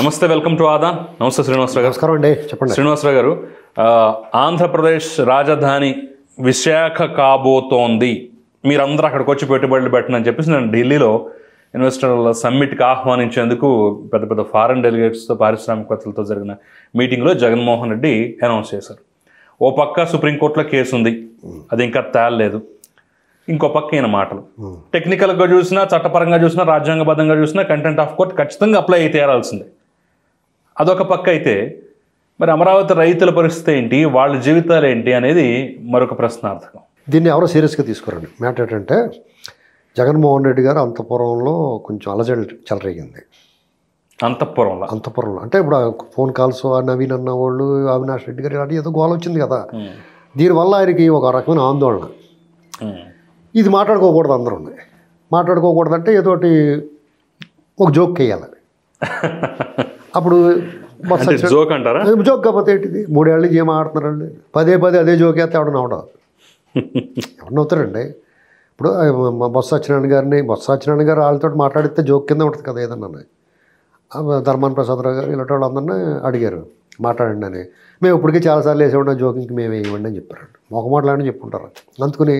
నమస్తే welcome to ఆదాన్ నమస్తే శ్రీనివాసరావు నమస్కారం అండి చెప్పండి శ్రీనివాసరావు గారు ఆంధ్రప్రదేశ్ రాజధాని విశాఖ కాబోతోంది మీరందరూ అక్కడికి వచ్చి పెట్టుబడులు పెట్టనని చెప్పేసి నేను ఢిల్లీలో ఇన్వెస్టర్ల సమ్మిట్కి ఆహ్వానించేందుకు పెద్ద పెద్ద ఫారెన్ డెలిగేట్స్తో పారిశ్రామికవేత్తలతో జరిగిన మీటింగ్లో జగన్మోహన్ రెడ్డి అనౌన్స్ చేశారు ఓ పక్క సుప్రీంకోర్టులో కేసు ఉంది అది ఇంకా తేలలేదు ఇంకో పక్క ఈయన మాటలు టెక్నికల్గా చూసినా చట్టపరంగా చూసినా రాజ్యాంగబద్ధంగా చూసినా కంటెంట్ ఆఫ్ కోర్ట్ ఖచ్చితంగా అప్లై అయి తేరాల్సిందే అదొక పక్క అయితే మరి అమరావతి రైతుల పరిస్థితి ఏంటి వాళ్ళ జీవితాలు ఏంటి అనేది మరొక ప్రశ్నార్థకం దీన్ని ఎవరో సీరియస్గా తీసుకురండి మ్యాటర్ ఏంటంటే జగన్మోహన్ రెడ్డి గారు అంతపురంలో కొంచెం అలజడి చెలరేగింది అంతఃపురంలో అంతఃపురంలో అంటే ఇప్పుడు ఫోన్ కాల్స్ నవీన్ అన్న వాళ్ళు అవినాష్ రెడ్డి గారు ఇలాంటి ఏదో గోల వచ్చింది కదా దీనివల్ల ఆయనకి ఒక రకమైన ఆందోళన ఇది మాట్లాడుకోకూడదు అందరూ మాట్లాడుకోకూడదంటే ఏదోటి ఒక జోక్ వేయాలి అప్పుడు జోక్ అంటారా జోక్ కాకపోతే ఏంటిది మూడేళ్ళ నుంచి ఏం ఆడుతున్నారండి పదే పదే అదే జోక్ వేస్తే ఎవడన్నా అవడం ఎవడన్నా అవుతారండి ఇప్పుడు బొత్స సత్యనారాయణ గారిని బొత్స సత్యనారాయణ గారు వాళ్ళతో మాట్లాడితే జోక్ కింద ఉంటుంది కదా ఏదన్నా ధర్మాన్ ప్రసాదరావు గారు ఇలాంటి వాళ్ళందరినీ అడిగారు మాట్లాడండి అని మేము ఇప్పటికే చాలాసార్లు జోక్ ఇంక మేము వేయమండి అని చెప్పారండి ఒక మాట్లాడని చెప్పుకుంటారు అందుకుని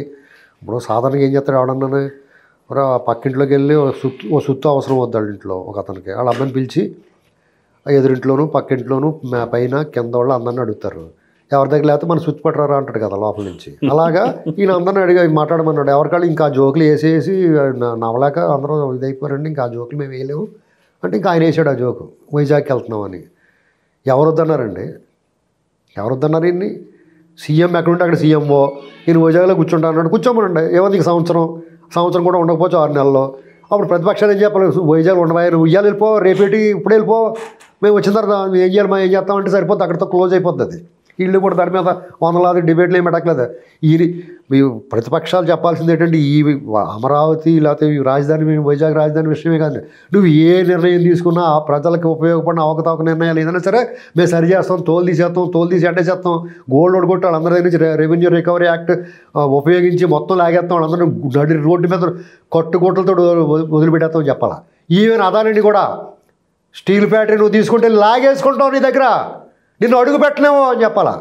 ఇప్పుడు సాధారణంగా ఏం చేస్తారు ఎవడన్నా పక్కింట్లోకి వెళ్ళి ఒక సుత్తు ఓ సుత్తు అవసరం వద్దాళ్ళ ఇంట్లో ఒక అతనికి వాళ్ళ అమ్మని పిలిచి ఎదురింట్లోనూ పక్కింట్లోనూ పైన కింద వాళ్ళు అందరిని అడుగుతారు ఎవరి దగ్గర లేకపోతే మన స్విచ్ పట్టరా అంటాడు కదా లోపల నుంచి అలాగా ఈయన అందరిని అడిగా మాట్లాడమన్నాడు ఎవరికాళ్ళు ఇంకా జోకులు వేసేసి నవ్వలేక అందరూ ఇదైపోయారండి ఇంకా ఆ జోకులు మేము వేయలేము అంటే ఇంకా ఆయన వేసాడు ఆ జోకు వైజాగ్కి వెళ్తున్నామని ఎవరు వద్దన్నారండి ఎవరు వద్దన్నారు ఇన్ని సీఎం ఎక్కడుంటే అక్కడ సీఎంఓ ఈయన వైజాగ్లో కూర్చుంటా అన్నాడు కూర్చోమనండి ఏమంది ఇంక సంవత్సరం సంవత్సరం కూడా ఉండకపోవచ్చు ఆరు నెలల్లో అప్పుడు ప్రతిపక్షాలు ఏం చెప్పాలి వైజాగ్ ఉండవా నువ్వు వెళ్ళిపో రేపేటి ఇప్పుడు వెళ్ళిపో మేము వచ్చిన తర్వాత మేము ఏం చేయాలి మేము ఏం చేస్తామంటే సరిపోతుంది అక్కడితో క్లోజ్ అయిపోతుంది వీళ్ళు కూడా దాని మీద వందలాది డిబేట్లు ఏమి పెట్టలేదు ఈ ప్రతిపక్షాలు చెప్పాల్సింది ఏంటంటే ఈ అమరావతి లేకపోతే రాజధాని వైజాగ్ రాజధాని విషయమే కాదు నువ్వు ఏ నిర్ణయం తీసుకున్నా ప్రజలకు ఉపయోగపడిన అవకతవక నిర్ణయాలు ఏదైనా సరే మేము సరి చేస్తాం తోలు తీసేస్తాం తోలు తీసి అంటే చేస్తాం గోల్డ్ ఒడగొట్టి వాళ్ళందరి దగ్గర నుంచి రెవెన్యూ రికవరీ యాక్ట్ ఉపయోగించి మొత్తం లాగేస్తాం వాళ్ళందరూ నడి రోడ్డు మీద కొట్టుకోట్లతో వదిలిపెట్టేస్తాం చెప్పాలా ఈవెన్ అదానండి కూడా స్టీల్ ఫ్యాక్టరీ నువ్వు తీసుకుంటే లాగేసుకుంటావు నీ దగ్గర నిన్ను అడుగు పెట్టలేమో అని చెప్పాలా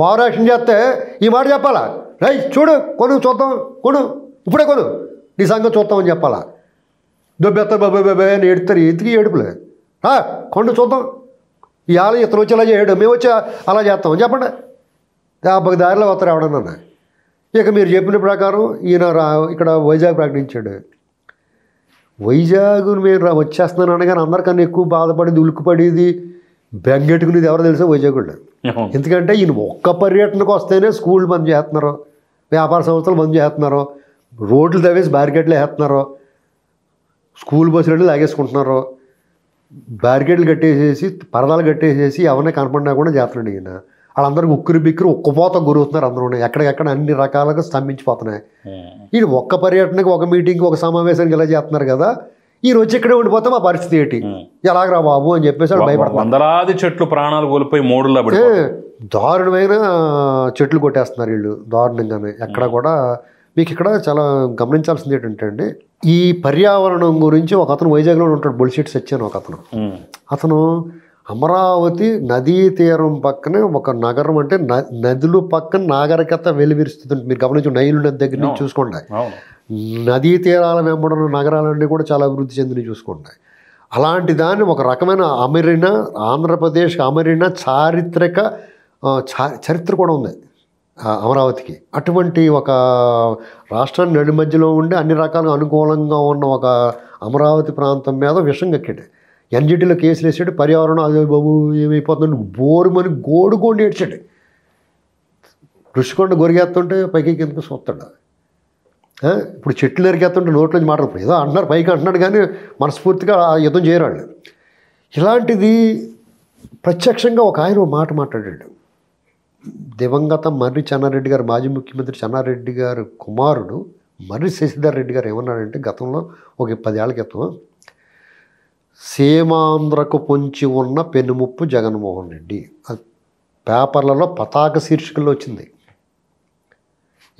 వారాక్షన్ చేస్తే ఈ మాట చెప్పాలా రై చూడు కొను చూద్దాం కొను ఇప్పుడే కొను నీ సంగతి అని చెప్పాలా దొబ్బెత్తారు బొబ్బే బాబాయ్ అని ఎడుతారు ఎతికి ఏడుపులే కొండు చూద్దాం ఈ ఆలయం ఇతను వచ్చి అలా చేయడు మేము వచ్చి అలా చేస్తాం చెప్పండి దెబ్బకి దారిలో వస్తారు ఎవడన్నా ఇక మీరు చెప్పిన ప్రకారం ఈయన ఇక్కడ వైజాగ్ ప్రకటించాడు వైజాగ్ మీరు వచ్చేస్తున్నాను అనగానే అందరికన్నా ఎక్కువ బాధపడేది ఉలిక్కుపడేది బెంగెట్టుకునేది ఎవరు తెలుసా వైజాగ్ వాళ్ళు ఎందుకంటే ఈయన ఒక్క పర్యటనకు వస్తేనే స్కూల్ బంద్ చేస్తున్నారు వ్యాపార సంస్థలు బంద్ చేస్తున్నారు రోడ్లు తవ్వేసి బ్యారికేట్లు వేస్తున్నారు స్కూల్ బస్సులు లాగేసుకుంటున్నారు బ్యారికేట్లు కట్టేసేసి పరదాలు కట్టేసేసి ఎవరిని కనపడినా కూడా చేస్తున్నాడు ఈయన వాళ్ళందరూ ఉక్కిరి బిక్కిరి ఉక్కపోత గురవుతున్నారు అందరూ ఎక్కడికెక్కడ అన్ని రకాలుగా స్తంభించిపోతున్నాయి వీడు ఒక్క పర్యటనకి ఒక మీటింగ్కి ఒక సమావేశానికి ఇలా చేస్తున్నారు కదా ఈ రోజు ఇక్కడే ఉండిపోతే మా పరిస్థితి ఏంటి ఎలాగరా బాబు అని చెప్పేసి భయపడతాం వందలాది చెట్లు ప్రాణాలు కోల్పోయి మూడులో దారుణమైన చెట్లు కొట్టేస్తున్నారు వీళ్ళు దారుణంగానే ఎక్కడ కూడా మీకు ఇక్కడ చాలా గమనించాల్సింది ఏంటంటే అండి ఈ పర్యావరణం గురించి ఒక అతను వైజాగ్లో ఉంటాడు బుల్షీట్స్ వచ్చాను ఒక అతను అతను అమరావతి నదీ తీరం పక్కనే ఒక నగరం అంటే నదులు పక్కన నాగరికత వెలువరుస్తుంది మీరు గమనించు నైలు నది దగ్గర నుంచి చూసుకోండి నదీ తీరాల వెంబడిన నగరాలన్నీ కూడా చాలా అభివృద్ధి చెందిన చూసుకోండి అలాంటి దాన్ని ఒక రకమైన అమరిన ఆంధ్రప్రదేశ్ అమరిన చారిత్రక చరిత్ర కూడా ఉంది అమరావతికి అటువంటి ఒక రాష్ట్రాన్ని నడి మధ్యలో ఉండి అన్ని రకాలుగా అనుకూలంగా ఉన్న ఒక అమరావతి ప్రాంతం మీద విషం కక్కాడు ఎన్జిటీలో కేసులు వేసాడు పర్యావరణం అదే బాబు ఏమైపోతుందని బోరుమని గోడుకోండి ఏడ్చాడు కృషికొండ గొరిగేస్తుంటే పైకి కిందకు చూస్తాడు ఇప్పుడు చెట్లు నరికేస్తుంటే నోట్లోంచి మాట్లాడు ఏదో అంటున్నారు పైకి అంటున్నాడు కానీ మనస్ఫూర్తిగా యుద్ధం చేయరాళ్ళు ఇలాంటిది ప్రత్యక్షంగా ఒక ఆయన మాట మాట్లాడాడు దివంగత మర్రి చెన్నారెడ్డి గారు మాజీ ముఖ్యమంత్రి చెన్నారెడ్డి గారు కుమారుడు మర్రి శశిధర్ రెడ్డి గారు ఏమన్నాడంటే గతంలో ఒక పదేళ్ల క్రితం సీమాంధ్రకు పొంచి ఉన్న పెనుముప్పు జగన్మోహన్ రెడ్డి పేపర్లలో పతాక శీర్షికల్లో వచ్చింది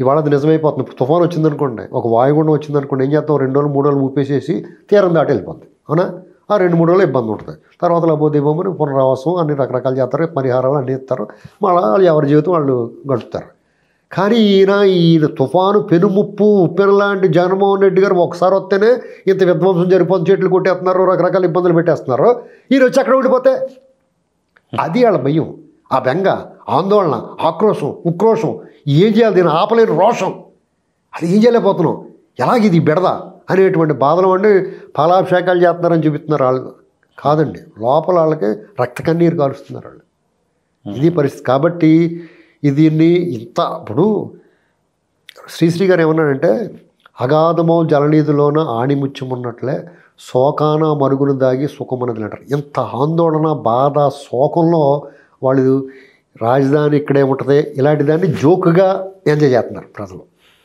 ఇవాళ అది నిజమైపోతుంది తుఫాన్ వచ్చిందనుకోండి ఒక వాయుగుండం వచ్చిందనుకోండి ఏం చేస్తాం రెండు రోజులు మూడు రోజులు ఊపేసేసి తీరం దాటి వెళ్ళిపోతుంది అవునా ఆ రెండు మూడు రోజులు ఇబ్బంది ఉంటుంది తర్వాత లేకపోతే ఇవ్వమని పునరావాసం అన్ని రకరకాలు చేస్తారు పరిహారాలు అన్ని ఇస్తారు మళ్ళీ వాళ్ళు ఎవరి జీవితం వాళ్ళు గడుపుతారు కానీ ఈయన ఈయన తుఫాను పెనుముప్పు లాంటి జగన్మోహన్ రెడ్డి గారు ఒకసారి వస్తేనే ఇంత విధ్వంసం జరిపోతుంది చెట్లు కొట్టేస్తున్నారు రకరకాల ఇబ్బందులు పెట్టేస్తున్నారు ఈయన వచ్చి అక్కడ ఉండిపోతే అది వాళ్ళ భయం ఆ బెంగ ఆందోళన ఆక్రోషం ఉక్రోషం ఏం చేయాలి దీన్ని ఆపలేని రోషం అది ఏం చేయలేకపోతున్నాం ఎలాగిది బెడద అనేటువంటి బాధలు అండి ఫలాభిషేకాలు చేస్తున్నారని చూపిస్తున్నారు వాళ్ళు కాదండి లోపల వాళ్ళకి రక్త కన్నీరు కాలుస్తున్నారు వాళ్ళు ఇది పరిస్థితి కాబట్టి ఇది దీన్ని ఇంత ఇప్పుడు శ్రీశ్రీ గారు ఏమన్నాడంటే అగాధమో జలనిధిలోన ఉన్నట్లే శోకాన మరుగును దాగి అనేది అంటారు ఎంత ఆందోళన బాధ శోకంలో వాళ్ళు రాజధాని ఇక్కడే ఉంటుంది ఇలాంటి దాన్ని జోకుగా ఎంజాయ్ చేస్తున్నారు ప్రజలు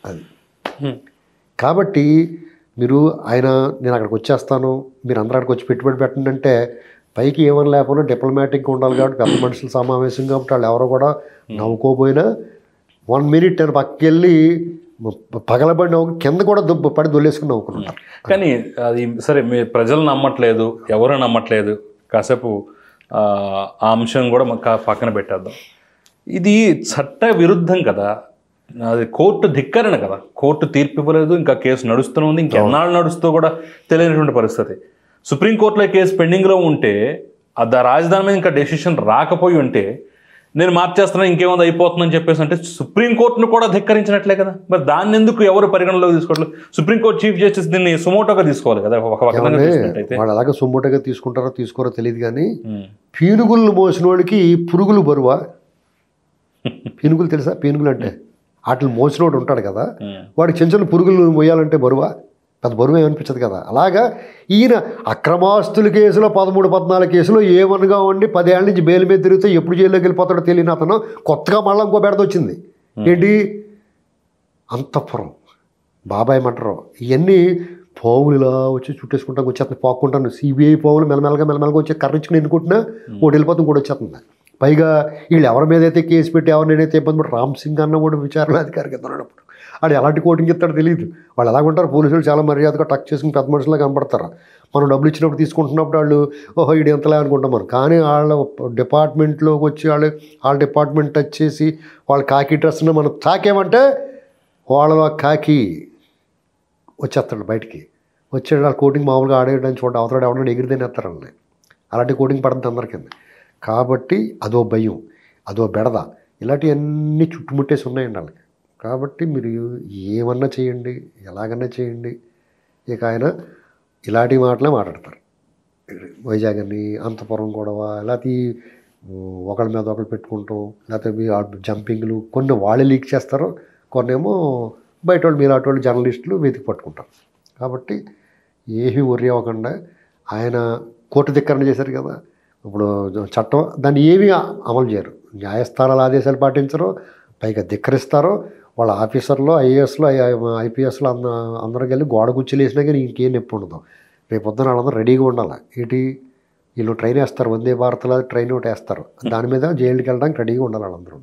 అది కాబట్టి మీరు ఆయన నేను అక్కడికి వచ్చేస్తాను మీరు అందరూ అక్కడికి వచ్చి పెట్టుబడి పెట్టండి అంటే పైకి ఏమని లేకపోయినా డిప్లొమాటిక్గా ఉండాలి కాబట్టి పెద్ద మనుషుల సమావేశం కాబట్టి వాళ్ళు ఎవరో కూడా hmm. నవ్వుకోపోయినా వన్ మినిట్ నేను పక్కకి వెళ్ళి పగలబడి నవ్వు కింద కూడా దుబ్బ పడి దొల్లేసుకుని నవ్వుకున్నాం hmm. కానీ అది సరే మీ ప్రజలు నమ్మట్లేదు ఎవరు నమ్మట్లేదు కాసేపు ఆ అంశం కూడా పక్కన పెట్టేద్దాం ఇది చట్ట విరుద్ధం కదా అది కోర్టు ధిక్కరణ కదా కోర్టు తీర్పు ఇవ్వలేదు ఇంకా కేసు నడుస్తూనే ఉంది ఇంకా నడుస్తూ కూడా తెలియనటువంటి పరిస్థితి సుప్రీంకోర్టులో కేసు పెండింగ్లో ఉంటే ఆ రాజధాని మీద ఇంకా డెసిషన్ రాకపోయి ఉంటే నేను మార్చేస్తున్నా ఇంకేముంది అయిపోతుందని చెప్పేసి అంటే సుప్రీంకోర్టును కూడా ధిక్కరించినట్లే కదా మరి దాన్ని ఎందుకు ఎవరు పరిగణలోకి తీసుకోవట్లేదు సుప్రీంకోర్టు చీఫ్ జస్టిస్ దీన్ని సుమోటోగా తీసుకోవాలి కదా వాళ్ళు అలాగే సుమోటోగా తీసుకుంటారో తీసుకోరో తెలియదు కానీ పీనుగులు మోసిన వాడికి పురుగులు బరువా పీనుగులు తెలుసా పీనుగులు అంటే వాటిని మోసినోడు ఉంటాడు కదా వాడికి చిన్న చిన్న పురుగులు మోయాలంటే బరువా పెద్ద బరువు ఏమనిపించదు కదా అలాగా ఈయన అక్రమాస్తుల కేసులో పదమూడు పద్నాలుగు కేసులో ఏమనగా ఉండి పదేళ్ళ నుంచి బెయిల్ మీద తిరిగితే ఎప్పుడు జైల్లోకి వెళ్ళిపోతాడో తెలియని అతను కొత్తగా మళ్ళీ ఇంకో బెడద వచ్చింది ఏంటి అంతఃపురం బాబాయ్ మంటారు ఇవన్నీ పావులు ఇలా వచ్చి చుట్టేసుకుంటాం వచ్చేస్తుంది పోకుంటాను సిబిఐ పావులు మెలమెలగా మెలమెలగా వచ్చి కర్రించుకుని ఎన్నుకుంటున్నా ఒకటి వెళ్ళిపోతుంది కూడా వచ్చేస్తుంది పైగా వీళ్ళు ఎవరి మీద అయితే కేసు పెట్టి ఎవరినైతే ఇబ్బంది పడి రామ్ సింగ్ అన్న కూడా విచారణాధికారి కింద వాడు ఎలాంటి కోటింగ్ ఇస్తాడో తెలియదు వాళ్ళు ఎలాగుంటారు పోలీసులు చాలా మర్యాదగా టక్ చేసుకుని పెద్ద మనుషులా కనపడతారు మనం డబ్బులు ఇచ్చినప్పుడు తీసుకుంటున్నప్పుడు వాళ్ళు ఓహో ఇది ఎంతలే అనుకుంటాం మనం కానీ వాళ్ళ డిపార్ట్మెంట్లోకి వచ్చి వాళ్ళు వాళ్ళ డిపార్ట్మెంట్ టచ్ చేసి వాళ్ళ కాకి డ్రెస్ను మనం తాకేమంటే వాళ్ళ కాకి వచ్చేస్తాడు బయటికి వచ్చేటప్పుడు వాళ్ళ కోటింగ్ మామూలుగా ఆడేయడానికి చూడండి అవతల ఎవరైనా ఎగిరిదేనేస్తారు అలాంటి కోటింగ్ పడుతుంది అందరికీ కాబట్టి అదో భయం అదో బెడద ఇలాంటివన్నీ చుట్టుముట్టేసి ఉన్నాయండి వాళ్ళకి కాబట్టి మీరు ఏమన్నా చేయండి ఎలాగన్నా చేయండి ఇక ఆయన ఇలాంటి మాటలే మాట్లాడతారు వైజాగ్ అని అంతపురం గొడవ లేకపోతే ఒకళ్ళ మీద ఒకళ్ళు పెట్టుకుంటాం లేకపోతే జంపింగ్లు కొన్ని వాళ్ళే లీక్ చేస్తారు కొన్నేమో బయట వాళ్ళు మీరు అటువంటి జర్నలిస్టులు వెతికి పట్టుకుంటారు కాబట్టి ఏమీ ఒరి అవ్వకుండా ఆయన కోర్టు ధిక్కరణ చేశారు కదా ఇప్పుడు చట్టం దాన్ని ఏమీ అమలు చేయరు న్యాయస్థానాల ఆదేశాలు పాటించరు పైగా ధిక్కరిస్తారు వాళ్ళ ఆఫీసర్లు ఐఏఎస్లు ఐపీఎస్లు అంద అందరూ కలిసి గోడ గుచ్చిలేసినా కానీ ఇంకేం నొప్పి ఉండదు రేపు పొద్దున వాళ్ళందరూ రెడీగా ఉండాలి ఏంటి వీళ్ళు ట్రైన్ వేస్తారు వందే భారత్లో ట్రైన్ ఒకటి వేస్తారు దాని మీద జైలుకి వెళ్ళడానికి రెడీగా ఉండాలి వాళ్ళందరూ